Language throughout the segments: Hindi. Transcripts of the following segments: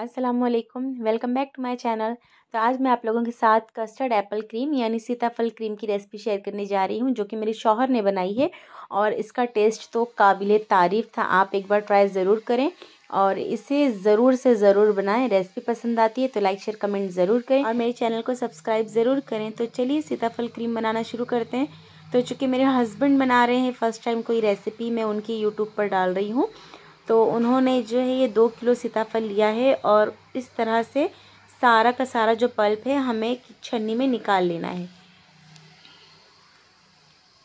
Aslam welcome back to my channel तो आज मैं आप लोगों के साथ कस्टर्ड एप्पल क्रीम यानी सीताफल क्रीम की रेसिपी शेयर करने जा रही हूँ जो कि मेरे शौहर ने बनाई है और इसका टेस्ट तो काबिल तारीफ़ था आप एक बार ट्राई ज़रूर करें और इसे ज़रूर से ज़रूर बनाएं रेसिपी पसंद आती है तो लाइक शेयर कमेंट ज़रूर करें और मेरे चैनल को सब्सक्राइब ज़रूर करें तो चलिए सीताफल क्रीम बनाना शुरू करते हैं तो चूँकि मेरे हस्बैंड बना रहे हैं फ़र्स्ट टाइम कोई रेसिपी मैं उनकी यूट्यूब पर डाल रही हूँ तो उन्होंने जो है ये दो किलो सीताफल लिया है और इस तरह से सारा का सारा जो पल्प है हमें छन्नी में निकाल लेना है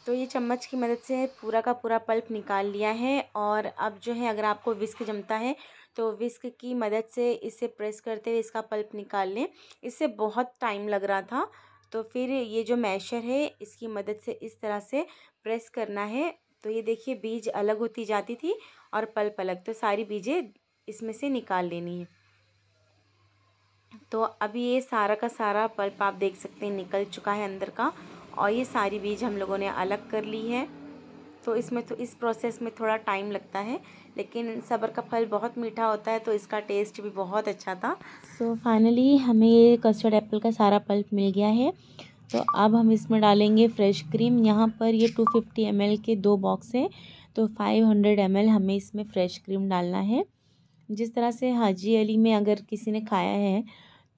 तो ये चम्मच की मदद से पूरा का पूरा पल्प निकाल लिया है और अब जो है अगर आपको विस्क जमता है तो विस्क की मदद से इसे प्रेस करते हुए इसका पल्प निकाल लें इससे बहुत टाइम लग रहा था तो फिर ये जो मैशर है इसकी मदद से इस तरह से प्रेस करना है तो ये देखिए बीज अलग होती जाती थी और पल्प अलग तो सारी बीजें इसमें से निकाल लेनी है तो अभी ये सारा का सारा पल्प आप देख सकते हैं निकल चुका है अंदर का और ये सारी बीज हम लोगों ने अलग कर ली है तो इसमें तो इस प्रोसेस में थोड़ा टाइम लगता है लेकिन सबर का फल बहुत मीठा होता है तो इसका टेस्ट भी बहुत अच्छा था सो so, फाइनली हमें कस्टर्ड एप्पल का सारा पल्प मिल गया है तो अब हम इसमें डालेंगे फ्रेश क्रीम यहाँ पर ये 250 फिफ्टी के दो बॉक्स हैं तो 500 हंड्रेड हमें इसमें फ्रेश क्रीम डालना है जिस तरह से हाजी अली में अगर किसी ने खाया है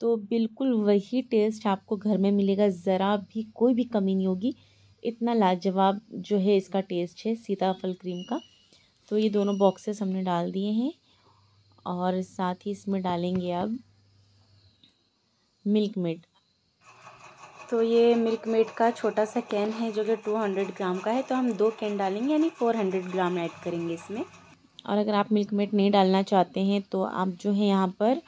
तो बिल्कुल वही टेस्ट आपको घर में मिलेगा ज़रा भी कोई भी कमी नहीं होगी इतना लाजवाब जो है इसका टेस्ट है सीताफल क्रीम का तो ये दोनों बॉक्सेस हमने डाल दिए हैं और साथ ही इसमें डालेंगे अब मिल्क मेड तो ये मिल्क मेड का छोटा सा कैन है जो कि 200 ग्राम का है तो हम दो कैन डालेंगे यानी 400 ग्राम ऐड करेंगे इसमें और अगर आप मिल्क मेड नहीं डालना चाहते हैं तो आप जो है यहाँ पर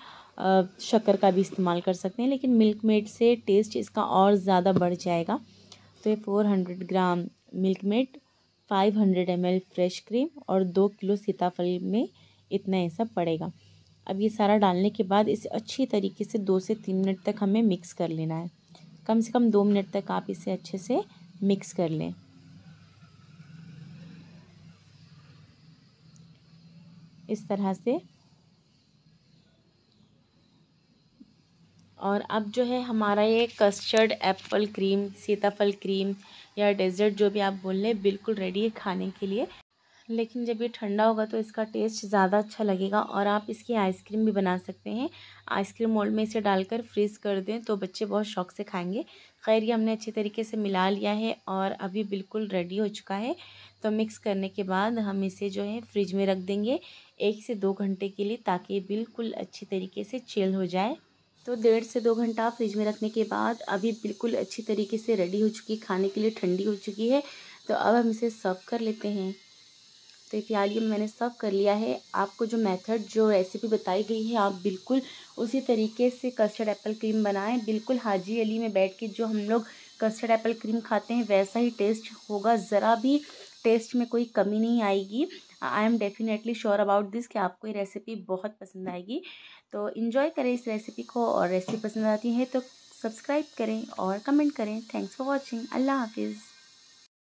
शक्कर का भी इस्तेमाल कर सकते हैं लेकिन मिल्क मेड से टेस्ट इसका और ज़्यादा बढ़ जाएगा तो ये four hundred gram Milkmaid five hundred M L fresh cream और दो किलो सीताफल में इतना ऐसा पड़ेगा अब ये सारा डालने के बाद इसे अच्छी तरीके से दो से तीन मिनट तक हमें मिक्स कर लेना है कम से कम दो मिनट तक आप इसे अच्छे से मिक्स कर लें इस तरह से और अब जो है हमारा ये कस्टर्ड एप्पल क्रीम सीताफल क्रीम या डेजर्ट जो भी आप बोल लें बिल्कुल रेडी है खाने के लिए लेकिन जब ये ठंडा होगा तो इसका टेस्ट ज़्यादा अच्छा लगेगा और आप इसकी आइसक्रीम भी बना सकते हैं आइसक्रीम मोल्ड में इसे डालकर फ्रीज़ कर दें तो बच्चे बहुत शौक से खाएंगे खैर ये हमने अच्छे तरीके से मिला लिया है और अभी बिल्कुल रेडी हो चुका है तो मिक्स करने के बाद हम इसे जो है फ्रिज में रख देंगे एक से दो घंटे के लिए ताकि बिल्कुल अच्छे तरीके से चिल हो जाए तो डेढ़ से दो घंटा फ्रिज में रखने के बाद अभी बिल्कुल अच्छी तरीके से रेडी हो चुकी खाने के लिए ठंडी हो चुकी है तो अब हम इसे सर्व कर लेते हैं तो ये ये मैंने सर्व कर लिया है आपको जो मेथड जो रेसिपी बताई गई है आप बिल्कुल उसी तरीके से कस्टर्ड एप्पल क्रीम बनाएं बिल्कुल हाजी अली में बैठ के जो हम लोग कस्टर्ड एप्पल क्रीम खाते हैं वैसा ही टेस्ट होगा ज़रा भी टेस्ट में कोई कमी नहीं आएगी I am definitely sure about this कि आपको ये रेसिपी बहुत पसंद आएगी तो इन्जॉय करें इस रेसिपी को और रेसिपी पसंद आती है तो सब्सक्राइब करें और कमेंट करें थैंक्स फॉर वॉचिंग अल्लाह हाफिज़